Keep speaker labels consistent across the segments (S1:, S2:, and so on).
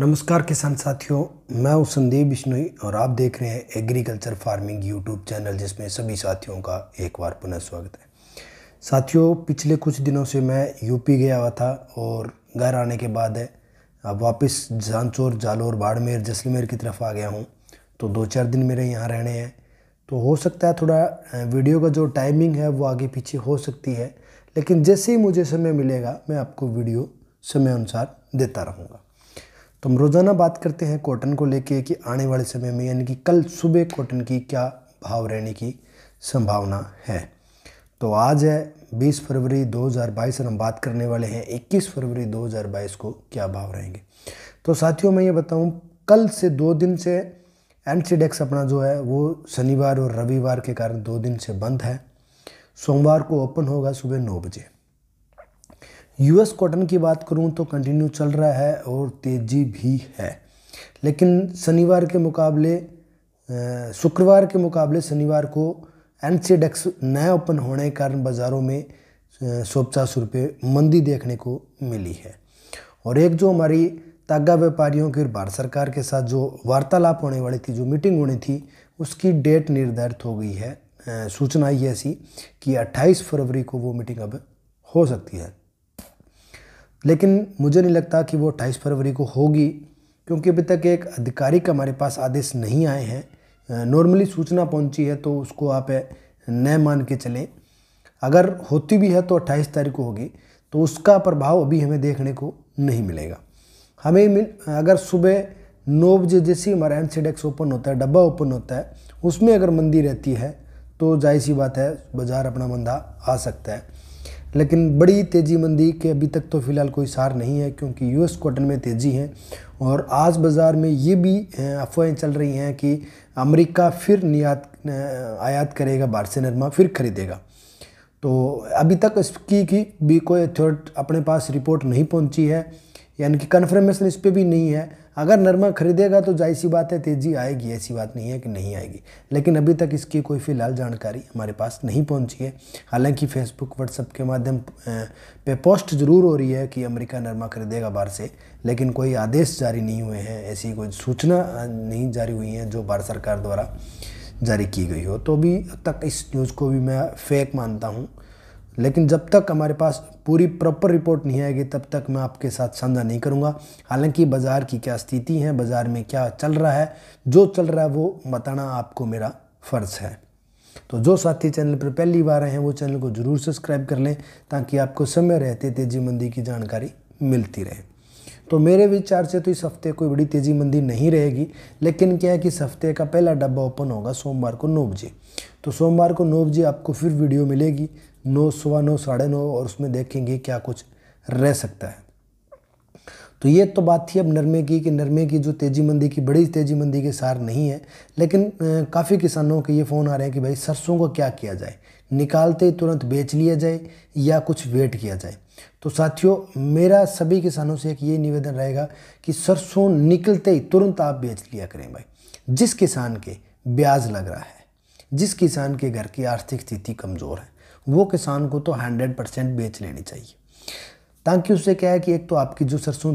S1: नमस्कार किसान साथियों मैं हूं संदीप बिश्नोई और आप देख रहे हैं एग्रीकल्चर फार्मिंग यूट्यूब चैनल जिसमें सभी साथियों का एक बार पुनः स्वागत है साथियों पिछले कुछ दिनों से मैं यूपी गया हुआ था और घर आने के बाद है अब वापस जानचोर जालोर बाड़मेर जैसलमेर की तरफ आ गया हूँ तो दो चार दिन मेरे यहाँ रहने हैं तो हो सकता है थोड़ा वीडियो का जो टाइमिंग है वो आगे पीछे हो सकती है लेकिन जैसे ही मुझे समय मिलेगा मैं आपको वीडियो समय अनुसार देता रहूँगा तो हम रोज़ाना बात करते हैं कॉटन को लेके कि आने वाले समय में यानी कि कल सुबह कॉटन की क्या भाव रहने की संभावना है तो आज है 20 फरवरी 2022 और हम बात करने वाले हैं 21 फरवरी 2022 को क्या भाव रहेंगे तो साथियों मैं ये बताऊं कल से दो दिन से एम अपना जो है वो शनिवार और रविवार के कारण दो दिन से बंद है सोमवार को ओपन होगा सुबह नौ बजे यूएस कॉटन की बात करूं तो कंटिन्यू चल रहा है और तेज़ी भी है लेकिन शनिवार के मुकाबले शुक्रवार के मुकाबले शनिवार को एन सी e नया ओपन होने के कारण बाज़ारों में सौ पचास रुपये मंदी देखने को मिली है और एक जो हमारी तागा व्यापारियों की भारत सरकार के साथ जो वार्तालाप होने वाली थी जो मीटिंग होनी थी उसकी डेट निर्धारित हो गई है सूचना ये ऐसी कि 28 फरवरी को वो मीटिंग अब हो सकती है लेकिन मुझे नहीं लगता कि वो अट्ठाईस फरवरी को होगी क्योंकि अभी तक एक आधिकारिक हमारे पास आदेश नहीं आए हैं नॉर्मली सूचना पहुंची है तो उसको आप न मान के चलें अगर होती भी है तो 28 तारीख को होगी तो उसका प्रभाव अभी हमें देखने को नहीं मिलेगा हमें मिल अगर सुबह नौ बजे जैसे हमारा एनसी सी ओपन होता है डब्बा ओपन होता है उसमें अगर मंदी रहती है तो जाहिर सी बात है बाज़ार अपना मंदा आ सकता है लेकिन बड़ी तेज़ी मंदी के अभी तक तो फ़िलहाल कोई सार नहीं है क्योंकि यूएस कॉटन में तेज़ी है और आज बाज़ार में ये भी अफवाहें चल रही हैं कि अमेरिका फिर नियात आयात करेगा बाहर से नरमा फिर ख़रीदेगा तो अभी तक इसकी की भी कोई अथॉरिट अपने पास रिपोर्ट नहीं पहुंची है यानी कि कन्फर्मेशन इस पर भी नहीं है अगर नरमा खरीदेगा तो जाहिर सी बात है तेज़ी आएगी ऐसी बात नहीं है कि नहीं आएगी लेकिन अभी तक इसकी कोई फ़िलहाल जानकारी हमारे पास नहीं पहुंची है हालांकि फेसबुक व्हाट्सअप के माध्यम पे पोस्ट ज़रूर हो रही है कि अमेरिका नरमा खरीदेगा बाहर से लेकिन कोई आदेश जारी नहीं हुए हैं ऐसी कोई सूचना नहीं जारी हुई है जो भारत सरकार द्वारा जारी की गई हो तो अभी तक इस न्यूज़ को भी मैं फेक मानता हूँ लेकिन जब तक हमारे पास पूरी प्रॉपर रिपोर्ट नहीं आएगी तब तक मैं आपके साथ साझा नहीं करूँगा हालांकि बाज़ार की क्या स्थिति है बाज़ार में क्या चल रहा है जो चल रहा है वो बताना आपको मेरा फ़र्ज़ है तो जो साथी चैनल पर पहली बार आए हैं वो चैनल को ज़रूर सब्सक्राइब कर लें ताकि आपको समय रहते तेज़ी मंदी की जानकारी मिलती रहे तो मेरे विचार से तो इस हफ्ते कोई बड़ी तेज़ी मंदी नहीं रहेगी लेकिन क्या है कि इस हफ्ते का पहला डब्बा ओपन होगा सोमवार को नौ बजे तो सोमवार को नौ बजे आपको फिर वीडियो मिलेगी नौ सवा नौ साढ़े नौ और उसमें देखेंगे क्या कुछ रह सकता है तो ये तो बात थी अब नरमे की कि नरमे की जो तेजी मंदी की बड़ी तेजी मंदी के सार नहीं है लेकिन काफ़ी किसानों के ये फ़ोन आ रहे हैं कि भाई सरसों को क्या किया जाए निकालते ही तुरंत बेच लिया जाए या कुछ वेट किया जाए तो साथियों मेरा सभी किसानों से एक ये निवेदन रहेगा कि सरसों निकलते ही तुरंत आप बेच लिया करें भाई जिस किसान के ब्याज लग रहा है जिस किसान के घर की आर्थिक स्थिति कमज़ोर है वो किसान को तो हंड्रेड परसेंट बेच लेनी चाहिए ताकि उससे क्या है कि एक तो आपकी जो सरसों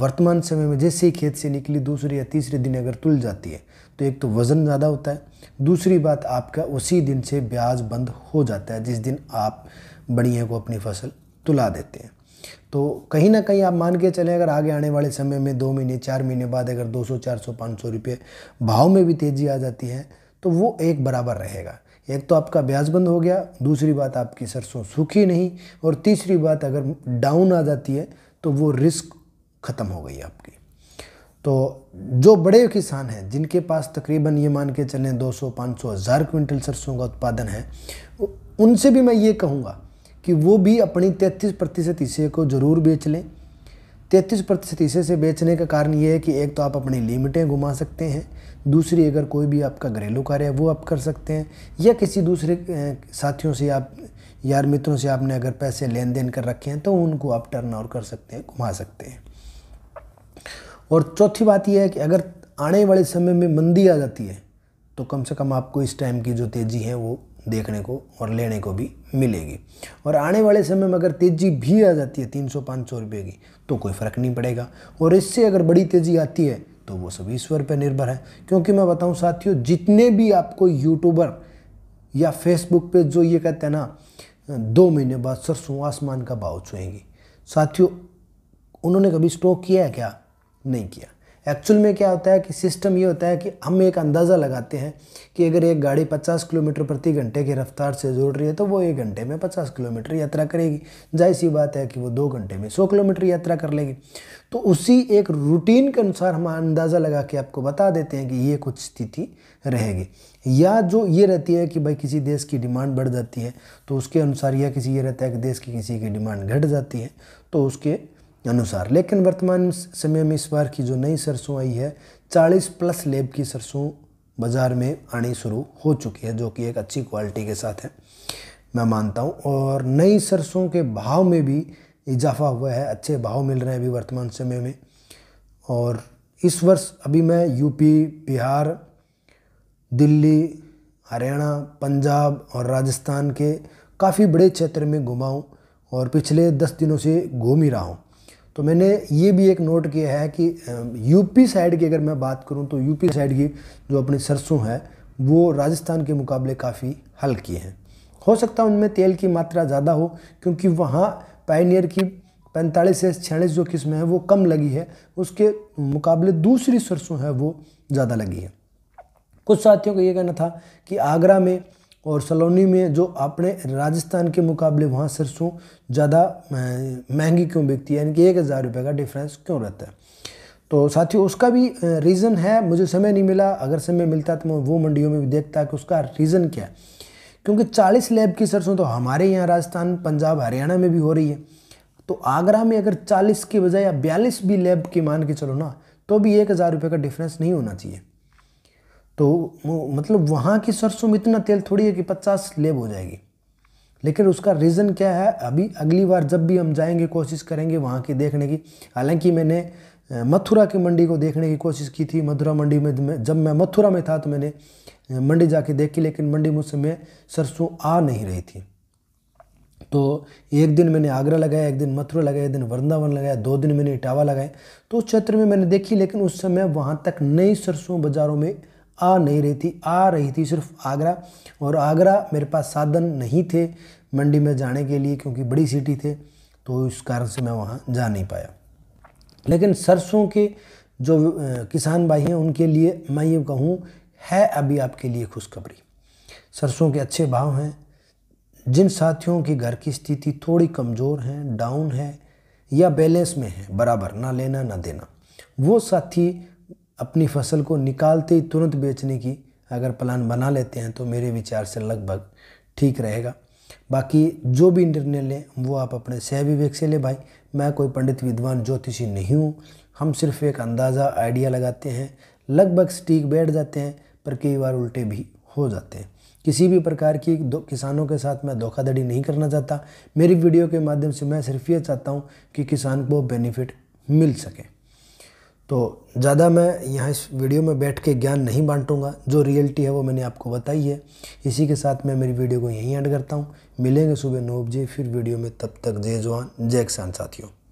S1: वर्तमान समय में जैसे ही खेत से निकली दूसरे या तीसरे दिन अगर तुल जाती है तो एक तो वज़न ज़्यादा होता है दूसरी बात आपका उसी दिन से ब्याज बंद हो जाता है जिस दिन आप बढ़िया को अपनी फसल तुला देते हैं तो कहीं ना कहीं आप मान के चलें अगर आगे आने वाले समय में दो महीने चार महीने बाद अगर 200, 400, 500 रुपये भाव में भी तेज़ी आ जाती है तो वो एक बराबर रहेगा एक तो आपका ब्याज बंद हो गया दूसरी बात आपकी सरसों सूखी नहीं और तीसरी बात अगर डाउन आ जाती है तो वो रिस्क ख़त्म हो गई आपकी तो जो बड़े किसान हैं जिनके पास तकरीबन ये मान के चलें 200, 500, हज़ार क्विंटल सरसों का उत्पादन है उनसे भी मैं ये कहूँगा कि वो भी अपनी 33 प्रतिशत हिस्से को ज़रूर बेच लें तैंतीस प्रतिशत हिस्से से बेचने का कारण ये है कि एक तो आप अपनी लिमिटें घुमा सकते हैं दूसरी अगर कोई भी आपका घरेलू कार्य है वो आप कर सकते हैं या किसी दूसरे साथियों से आप यार मित्रों से आपने अगर पैसे लेन देन कर रखे हैं तो उनको आप टर्न आउट कर सकते हैं घुमा सकते हैं और चौथी बात यह है कि अगर आने वाले समय में मंदी आ जाती है तो कम से कम आपको इस टाइम की जो तेज़ी है वो देखने को और लेने को भी मिलेगी और आने वाले समय में अगर तेज़ी भी आ जाती है तीन सौ पाँच सौ रुपये की तो कोई फ़र्क नहीं पड़ेगा और इससे अगर बड़ी तेज़ी आती है तो वो सब ईश्वर पर निर्भर है क्योंकि मैं बताऊँ साथियों जितने भी आपको यूट्यूबर या फेसबुक पे जो ये कहते हैं ना दो महीने बाद सरसों आसमान का भाव छुएंगी साथियों उन्होंने कभी स्टॉक किया है क्या नहीं किया एक्चुअल में क्या होता है कि सिस्टम ये होता है कि हम एक अंदाज़ा लगाते हैं कि अगर एक गाड़ी 50 किलोमीटर प्रति घंटे की रफ्तार से जोड़ रही है तो वो एक घंटे में 50 किलोमीटर यात्रा करेगी जाहिर सी बात है कि वो दो घंटे में 100 किलोमीटर यात्रा कर लेगी तो उसी एक रूटीन के अनुसार हम अंदाज़ा लगा के आपको बता देते हैं कि ये कुछ स्थिति रहेगी या जो ये रहती है कि भाई किसी देश की डिमांड बढ़ जाती है तो उसके अनुसार या किसी ये रहता है कि देश की किसी की डिमांड घट जाती है तो उसके अनुसार लेकिन वर्तमान समय में इस बार की जो नई सरसों आई है 40 प्लस लेब की सरसों बाज़ार में आनी शुरू हो चुकी है जो कि एक अच्छी क्वालिटी के साथ है मैं मानता हूँ और नई सरसों के भाव में भी इजाफा हुआ है अच्छे भाव मिल रहे हैं अभी वर्तमान समय में और इस वर्ष अभी मैं यूपी बिहार दिल्ली हरियाणा पंजाब और राजस्थान के काफ़ी बड़े क्षेत्र में घुमाऊँ और पिछले दस दिनों से घूम ही रहा हूँ तो मैंने ये भी एक नोट किया है कि यूपी साइड की अगर मैं बात करूँ तो यूपी साइड की जो अपनी सरसों है वो राजस्थान के मुकाबले काफ़ी हल्की हैं हो सकता है उनमें तेल की मात्रा ज़्यादा हो क्योंकि वहाँ पाइनियर की पैंतालीस से छियालीस जो किस्में हैं वो कम लगी है उसके मुकाबले दूसरी सरसों है वो ज़्यादा लगी है कुछ साथियों का ये कहना था कि आगरा में और सलोनी में जो अपने राजस्थान के मुकाबले वहाँ सरसों ज़्यादा महंगी क्यों बिकती है यानी कि एक हज़ार रुपये का डिफरेंस क्यों रहता है तो साथियों उसका भी रीज़न है मुझे समय नहीं मिला अगर समय मिलता तो मैं वो मंडियों में भी देखता कि उसका रीज़न क्या है क्योंकि 40 लैब की सरसों तो हमारे यहाँ राजस्थान पंजाब हरियाणा में भी हो रही है तो आगरा में अगर 40 के बजाय या भी लैब की मान के चलो ना तो भी एक हज़ार रुपये का डिफरेंस नहीं होना चाहिए तो मतलब वहाँ की सरसों में इतना तेल थोड़ी है कि पचास लेब हो जाएगी लेकिन उसका रीज़न क्या है अभी अगली बार जब भी हम जाएंगे कोशिश करेंगे वहाँ की देखने की हालांकि मैंने मथुरा की मंडी को देखने की कोशिश की थी मथुरा मंडी में जब मैं मथुरा में था तो मैंने मंडी जाके देखी लेकिन मंडी मुझसे में सरसों आ नहीं रही थी तो एक दिन मैंने आगरा लगाया एक दिन मथुरा लगाया एक दिन वृंदावन लगाया दो दिन मैंने इटावा लगाए तो उस क्षेत्र में मैंने देखी लेकिन उस समय वहाँ तक नई सरसों बाज़ारों में आ नहीं रही थी आ रही थी सिर्फ आगरा और आगरा मेरे पास साधन नहीं थे मंडी में जाने के लिए क्योंकि बड़ी सिटी थे तो इस कारण से मैं वहाँ जा नहीं पाया लेकिन सरसों के जो किसान भाई हैं उनके लिए मैं ये कहूँ है अभी आपके लिए खुशखबरी सरसों के अच्छे भाव हैं जिन साथियों की घर की स्थिति थोड़ी कमज़ोर है डाउन है या बैलेंस में है बराबर ना लेना ना देना वो साथी अपनी फसल को निकालते ही तुरंत बेचने की अगर प्लान बना लेते हैं तो मेरे विचार से लगभग ठीक रहेगा बाकी जो भी निर्णय लें वो आप अपने सह विवेक से लें भाई मैं कोई पंडित विद्वान ज्योतिषी नहीं हूँ हम सिर्फ एक अंदाज़ा आइडिया लगाते हैं लगभग स्टीक बैठ जाते हैं पर कई बार उल्टे भी हो जाते हैं किसी भी प्रकार की किसानों के साथ मैं धोखाधड़ी नहीं करना चाहता मेरी वीडियो के माध्यम से मैं सिर्फ ये चाहता हूँ कि किसान को बेनिफिट मिल सके तो ज़्यादा मैं यहाँ इस वीडियो में बैठ के ज्ञान नहीं बांटूंगा जो रियलिटी है वो मैंने आपको बताई है इसी के साथ मैं मेरी वीडियो को यहीं ऐड करता हूँ मिलेंगे सुबह नौ बजे फिर वीडियो में तब तक जय जवान जय किसान साथियों